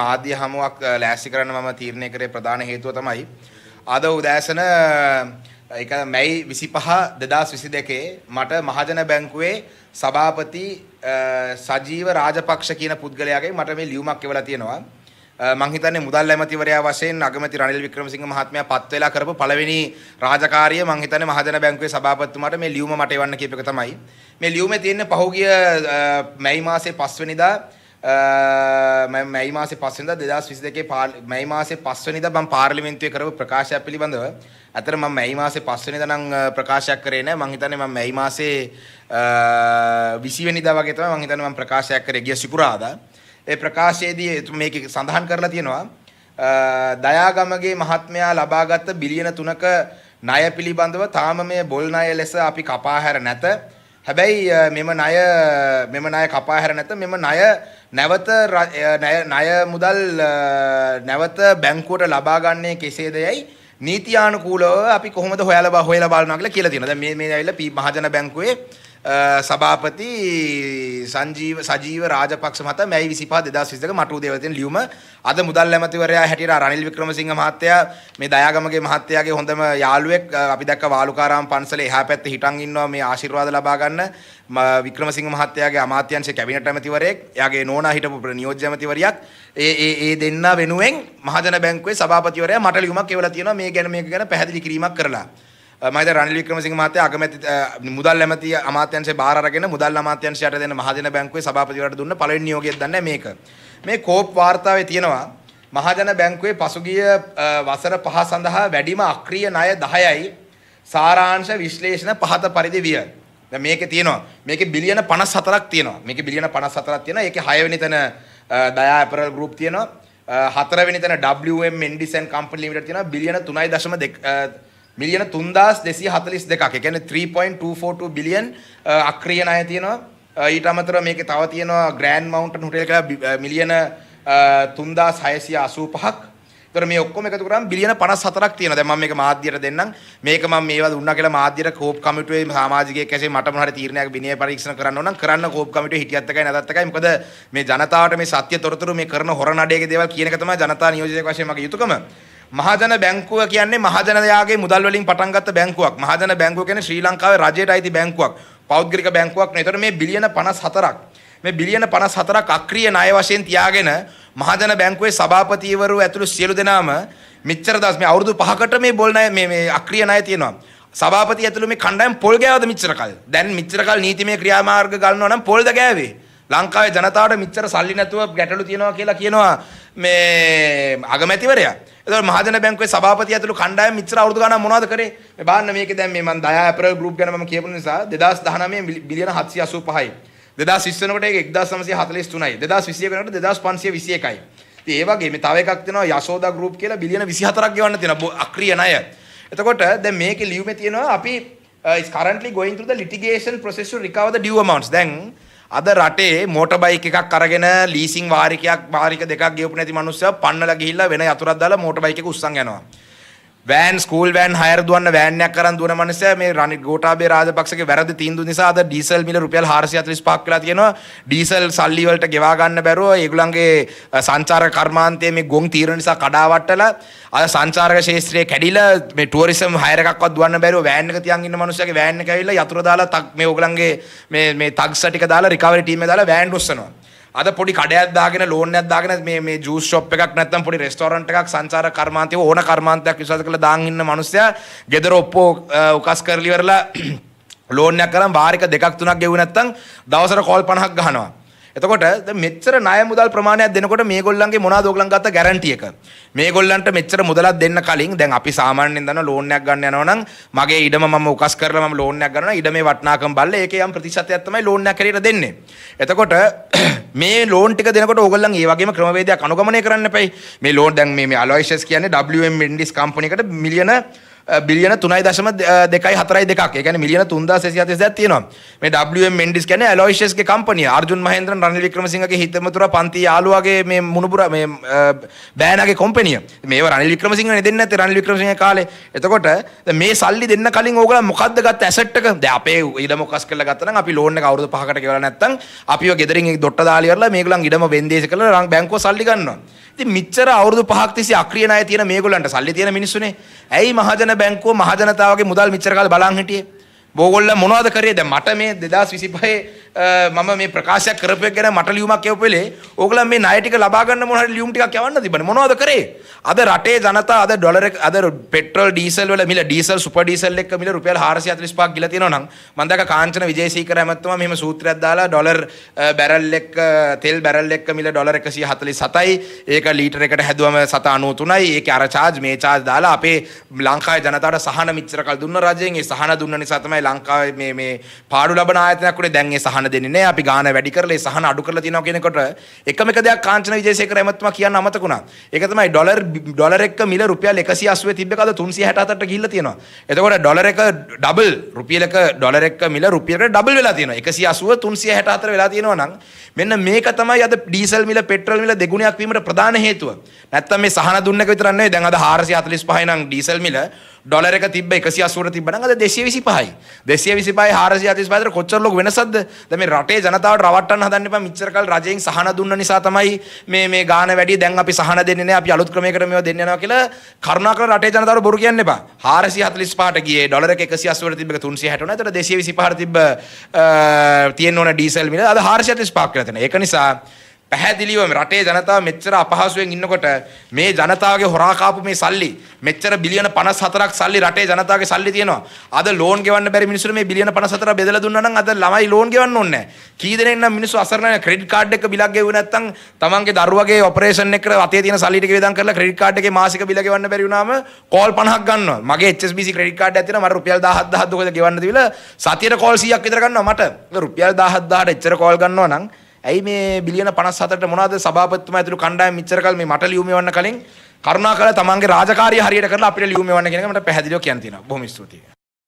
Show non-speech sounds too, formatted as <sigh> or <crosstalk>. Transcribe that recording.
මාධ්‍ය හමුවක් ලෑස්ති කරන්න මම තීරණය කරේ ප්‍රධාන හේතුව තමයි අද උදෑසන ඒක මැයි 25 2022 මට මහජන බැංකුවේ සභාපති සජීව රාජපක්ෂ කියන පුද්ගලයාගෙන් මට මේ ලියුමක් එවලා තියෙනවා. මං හිතන්නේ මුදල් ඇමතිවරයා වශයෙන් අගමැති රනිල් වික්‍රමසිංහ මහත්මයා පත් වෙලා කරපු පළවෙනි රාජකාරිය මං හිතන්නේ මහජන බැංකුවේ සභාපතිතුමාට මේ ලියුම මට එවන්න කියප එක තමයි. මේ ලියුමේ තියෙන්නේ පහුගිය මැයි මාසේ 5 වෙනිදා Uh, මැයි මාසේ පස්වෙනිදා 2022 පාර්ලි මැයි මාසේ පස්වෙනිදා මම පාර්ලිමේන්තුවේ කරපු ප්‍රකාශයක් පිළිබඳව අතර මම මැයි මාසේ පස්වෙනිදා නම් uh, ප්‍රකාශයක් කරේ නැහැ මම හිතන්නේ මම මැයි මාසේ 20 uh, වෙනිදා වගේ තමයි මම හිතන්නේ මම ප්‍රකාශයක් කරේ ගිය සිකුරාදා ඒ ප්‍රකාශයේදී මේක සඳහන් කරලා තියෙනවා දයාගමගේ මහත්මයා ලබාගත් බිලියන 3ක ණය පිළිබඳව තාම මේ බොල් ණය ලෙස අපි කපා හැර නැත හැබැයි මෙම ණය මෙම ණය කපා හැර නැත මෙම ණය නැවත ණය මුදල් නැවත බැංකුවට ලබාගන්නේ කෙසේද යයි නීතියානුකූලව අපි කොහොමද හොයලා හොයලා බලනවා කියලා කියලා තියෙනවා. දැන් මේ මේ ඇවිල්ලා මහජන බැංකුවේ සභාපති සංජීව සජීව රාජපක්ෂ මත මැයි 25 2022 මටු දේවතෙන් ලියුම අද මුදල් ඇමතිවරයා හැටියට රනිල් වික්‍රමසිංහ මහත්තයා මේ දයාගමගේ මහත්තයාගේ හොඳම යාළුවෙක් අපි දැක්ක වාලුකාරාම පන්සලේ එහා පැත්තේ හිටන් ඉන්නවා මේ ආශිර්වාද ලබා ගන්න වික්‍රමසිංහ මහත්තයාගේ අමාත්‍යංශ කැබිනට් ඇමතිවරයෙක් එයාගේ නෝනා හිටපු නියෝජ්‍ය ඇමතිවරියක් ඒ ඒ ඒ දෙන්න වෙනුවෙන් මහජන බැංකුවේ සභාපතිවරයා මට ලියුමක් එවලා තියෙනවා මේ ගැන මේක ගැන පැහැදිලි කිරීමක් කරලා මයිත රනිල් වික්‍රමසිංහ මහත්තයා අගමැති මුදල් ඇමති අමාත්‍යංශේ බාර අරගෙන මුදල් අමාත්‍යංශයට දෙන මහජන බැංකුවේ සභාපතිවරට දුන්න පළවෙනි නියෝගයක් දන්නේ මේක. මේ කෝප් වාර්තාවේ තියෙනවා මහජන බැංකුවේ පසුගිය වසර පහ සඳහා වැඩිම අක්‍රිය ණය 10යි සාරාංශ විශ්ලේෂණ පහත පරිදි විය. දැන් මේකේ තියෙනවා. මේකේ බිලියන 54ක් තියෙනවා. මේකේ බිලියන 54ක් තියෙනවා. ඒකේ 6 වෙනි තැන දයා ඇපරල් ගෲප් තියෙනවා. 4 වෙනි තැන WM Mendison Company Limited තියෙනවා. බිලියන 3.2 මිලියන 3242ක්. ඒ කියන්නේ 3.242 බිලියන් අක්‍රීය ණය තියෙනවා. Uh, ඊට අමතරව මේකේ තව තියෙනවා ග්‍රෑන්ඩ් මවුන්ටන් හොටෙල් කියලා uh, මිලියන 3685ක්. Uh, ඒතර මේ ඔක්කොම එකතු කරාම බිලියන 54ක් තියෙනවා. දැන් මම මේක මාධ්‍යයට දෙන්නම්. මේක මම මේවා දුන්නා කියලා මාධ්‍යර කෝප් කමිටුවේ සමාජිකයෙක් ඇසේ මට මොන හරි තීරණයක් විනය පරීක්ෂණ කරන්න ඕන නම් කරන්න කෝප් කමිටුවේ හිටියත් එකයි නැතත් එකයි. මොකද මේ ජනතාවට මේ සත්‍ය තොරතුරු මේ කරන හොර නඩේක දේවල් කියන එක තමයි ජනතා නියෝජිතයෙක් වශයෙන් මගේ යුතුයකම. මහජන බැංකුව කියන්නේ මහජනයාගේ මුදල් වලින් පටන් ගත්ත බැංකුවක්. මහජන බැංකුව කියන්නේ ශ්‍රී ලංකාවේ රජයට අයිති බැංකුවක්. පෞද්ගලික බැංකුවක් නේ. ඒතකොට මේ බිලියන 54ක් මේ බිලියන 54ක් අක්‍රීය ණය වශයෙන් තියාගෙන මහජන බැංකුවේ සභාපතිවරු ඇතුළු සියලු දෙනාම මෙච්චර දවස් මේ අවුරුදු 5කට මේ බොල් ණය මේ මේ අක්‍රීය ණය තියෙනවා. සභාපති ඇතුළු මේ කණ්ඩායම් පොල් ගෑවද මෙච්චර කල්? දැන් මෙච්චර කල් නීතිමය ක්‍රියාමාර්ග ගන්නවා නම් පොල්ද ගෑවේ. ලංකාවේ ජනතාවට මෙච්චර සල්ලි නැතුව ගැටලු තියෙනවා කියලා කියනවා මේ අගමැතිවරයා. ඒතකොට මහජන බැංකුවේ සභාපති ඇතුළු කණ්ඩායම මෙච්චර අවුරුදු ගණන් මොනවද කරේ? මේ බලන්න මේකේ දැන් මේ මම දයා ඇපරල් ගෲප් ගැන මම කියපු නිසා 2019 බිලියන 785යි. 2020 වෙනකොට ඒක 1943යි. 2021 වෙනකොට 2521යි. ඉතින් ඒ වගේ මේ තව එකක් තියෙනවා යශෝදා ගෲප් කියලා බිලියන 24ක් ගෙවන්න තියෙනවා අක්‍රිය ණය. එතකොට දැන් මේකේ ලියුමේ තියෙනවා අපි uh, is currently going through the litigation process to recover the due amounts. දැන් අද රටේ මෝටර් බයික් එකක් අරගෙන ලීසින් වාරිකයක් වාරික දෙකක් ගෙවපු නැති මිනිස්සු පන්නලා ගිහිල්ලා වෙන යතුරක් දාලා මෝටර් බයික් එක උස්සන් යනවා. වෑන් ස්කූල් වෑන් හයර දුවන්න වෑන්යක් කරන් දුවන මනුස්සයා මේ රනිත් ගෝඨාභය රාජපක්ෂගේ වැරදි තීන්දුව නිසා අද ඩීසල් මිල රුපියල් 445ක් වෙලා තියෙනවා ඩීසල් සල්ලි වලට ගෙවා ගන්න බැරුව ඒගොල්ලන්ගේ සංචාරක කර්මාන්තයේ මේ ගොන් තීරණ නිසා කඩාවැටලා අද සංචාරක ශාස්ත්‍රයේ කැඩිලා මේ ටුවරිසම් හයර එකක්වත් දුවන්න බැරුව වෑන් එක තියන් ඉන්න මනුස්සයාගේ වෑන් එක ඇවිල්ලා යතුරු දාලා මේ ඕගොල්ලන්ගේ මේ මේ තග්ස් ටික දාලා රිකවරි ටීම් එක දාලා වෑන් රුස්සනවා අද පොඩි කඩයක් දාගෙන ලෝන් එකක් දාගෙන මේ මේ ජූස් ෂොප් එකක් නැත්නම් පොඩි රෙස්ටෝරන්ට් එකක් සංසාර කර්මාන්තය ඕන කර්මාන්තයක් විශ්වාස කරලා දාන් ඉන්න මිනිස්සයා ගෙදර ඔප්පෝ උකස් කරලිවරලා ලෝන් <clears throat> එකක් කරන් වාරික දෙකක් තුනක් ගෙවුවේ නැත්නම් දවසට කෝල් 50ක් ගහනවා එතකොට මෙච්චර ණය මුදල් ප්‍රමාණයක් දෙනකොට මේගොල්ලන්ගේ මොනවද ඔයගලන් ගත්ත ගැරන්ටි එක? මේගොල්ලන්ට මෙච්චර මුදලක් දෙන්න කලින් දැන් අපි සාමාන්‍යයෙන් දන්න ලෝන් එකක් ගන්න යනවා නම් මගේ ඉඩම මම උකස් කරලා මම ලෝන් එකක් ගන්නවා ඉඩමේ වටිනාකම බලලා ඒකේ යම් ප්‍රතිශතයක් තමයි ලෝන් එකක් හැටියට දෙන්නේ. එතකොට <clears throat> මේ ලෝන් ටික දෙනකොට ඕගොල්ලන් ඒ වගේම ක්‍රමවේදයක් අනුගමනය කරන්න එපයි. මේ ලෝන් දැන් මේ මේ අලොයිසස් කියන්නේ WM Mendes කම්පැනි එකට මිලියන බිලියන 3.242ක්. ඒ කියන්නේ මිලියන 3647ක් තියෙනවා. මේ WM Mendes කියන්නේ Aloysius ගේ කම්පැනි. අර්ජුන් මහේන්ද්‍රන් රනිල් වික්‍රමසිංහගේ හිතමතුර පන්ති යාළුවාගේ මේ මුණුපුර මේ බෑනාගේ කම්පැනිය. මේව රනිල් වික්‍රමසිංහ නේ දෙන්නේ නැත්තේ රනිල් වික්‍රමසිංහ කාලේ. එතකොට මේ සල්ලි දෙන්න කලින් ඕගොල්ලෝ මොකද්ද ගත්ත ඇසට් එක? දැන් අපේ ඉඩම ඔකස් කරලා ගත්තා නම් අපි ලෝන් එක අවුරුදු 5කට ගෙවලා නැත්තම් අපිව ගෙදරින් දොට්ට දාලා ඉවරලා මේගොල්ලන් ඉඩම වෙන්දේසි කරලා බැංකුව සල්ලි ගන්නවා. ඉතින් මිච්චර අවුරුදු 5ක් තිස්සේ අක්‍රිය ණය තියෙන මේගොල්ලන්ට සල්ලි තියෙන මිනිස්සුනේ. ඇයි මහජන බැංකුව මහජනතාවගේ මුදල් මෙච්චර කාලේ බලන් හිටියේ. බෝගොල්ල මොනවද කරේ දැන් මට මේ 2025 මම මේ ප්‍රකාශයක් කරපු එක ගැන මට ලියුමක් කියවපු වෙලේ ඕගොල්ලන් මේ ණය ටික ලබා ගන්න මොන හරි ලියුම් ටිකක් යවන්න තිබුණේ මොනවද කරේ අද රටේ ජනතා අද ඩොලර් එක අද පෙට්‍රල් ඩීසල් වල මිල ඩීසල් සුපර් ඩීසල් එක මිල රුපියල් 445ක් ගිලා තියෙනවා නම් මම දැක කාංචන විජේසීකර ඇමතුමා මෙහෙම සූත්‍රයක් දාලා ඩොලර් බැරල් එක තෙල් බැරල් එක මිල ඩොලර් 147යි ඒක ලීටර් එකට හැදුවම 793යි ඒකේ අර charge මේ charge දාලා අපේ ලංකාවේ ජනතාවට සහන මිච්චරකල් දුන්න රජයෙන් ඒ සහන දුන්න නිසා තමයි තමයි ලංකාවේ මේ මේ පාඩු ලබන ආයතනයක් උනේ දැන් ඒ සහන දෙන්නේ නැහැ. අපි ගාන වැඩි කරලා ඒ සහන අඩු කරලා තියෙනවා කියනකොට එකම එක දෙයක් කාංචන විජේසේකර එමත්තුමා කියන්න අමතක වුණා. ඒක තමයි ඩොලර් ඩොලර් එක මිල රුපියල් 180 තිබ්බ එකද 367ට ගිහිල්ලා තියෙනවා. එතකොට ඩොලර් එක ඩබල් රුපියල් එක ඩොලර් එක මිල රුපියලට ඩබල් වෙලා තියෙනවා. 180 364 වෙලා තියෙනවා නම් මෙන්න මේක තමයි අද ඩීසල් මිල පෙට්‍රල් මිල දෙගුණයක් වීමට ප්‍රධාන හේතුව. නැත්තම් මේ සහන දුන්න එක විතරක් නෙවෙයි දැන් අද 445 නම් ඩීසල් මිල ඩොලර් එක තිබ්බ 180ට තිබ්බනම් අද 225යි. දෙසිය විසිපයි හාරසි අතිස්පතර කොච්චර ලොකු වෙනසක්ද දැන් මේ රටේ ජනතාවට රවට්ටන්න හදන්න එපා මෙච්චර කල් රජයෙන් සහන දුන්න නිසා තමයි මේ මේ ගාන වැඩි දැන් අපි සහන දෙන්නේ නැහැ අපි අලුත් ක්‍රමයකට මේවා දෙන්න යනවා කියලා කරුණාකර රටේ ජනතාවට බොරු කියන්න එපා 445ට ගියේ ඩොලර් එක 180 වල තිබ්බ එක 360 වුණා එතකොට 225ට තිබ්බ තියෙන්න ඕන ඩීසල් මිල අද 445ක් කියලා තියෙනවා ඒක නිසා පැහැදිලිවම රටේ ජනතාව මෙච්චර අපහසුවෙන් ඉන්නකොට මේ ජනතාවගේ හොරා කාපු මේ සල්ලි මෙච්චර බිලියන 54ක් සල්ලි රටේ ජනතාවගේ සල්ලි තියෙනවා. අද ලෝන් ගෙවන්න බැරි මිනිස්සුන්ට මේ බිලියන 54 බෙදලා දුන්නා නම් අද ළමයි ලෝන් ගෙවන්න ඕනේ නැහැ. කී දෙනෙක් නම් මිනිස්සු අසරණ ක්‍රෙඩිට් කාඩ් එක බිලක් ගෙවුවේ නැත්නම් තමන්ගේ දරුවගේ ඔපරේෂන් එකට අතේ තියෙන සල්ලි ටික වේදම් කරලා ක්‍රෙඩිට් කාඩ් එකේ මාසික බිල ගෙවන්න බැරි වුණාම කෝල් 50ක් ගන්නවා. මගේ HSBC ක්‍රෙඩිට් කාඩ් එකක් තියෙනවා මට රුපියල් 17000 දුකද ගෙවන්න දීලා සතියට කෝල් 100ක් විතර ගන්නවා මට. රුපියල් 17000ට එච්චර කෝල් ගන්නවා නම් ඇයි මේ බිලියන 57ට මොනවද සභාපතිතුමා ඇතුළු කණ්ඩායම මෙච්චර කල් මේ මට ලියුම් එවන්න කලින් කරුණාකරලා තමන්ගේ රාජකාරිය හරියට කරලා අපිට ලියුම් එවන්න කියන එක මට පැහැදිලිව කියන්න තියෙනවා. බොහොම ස්තුතියි.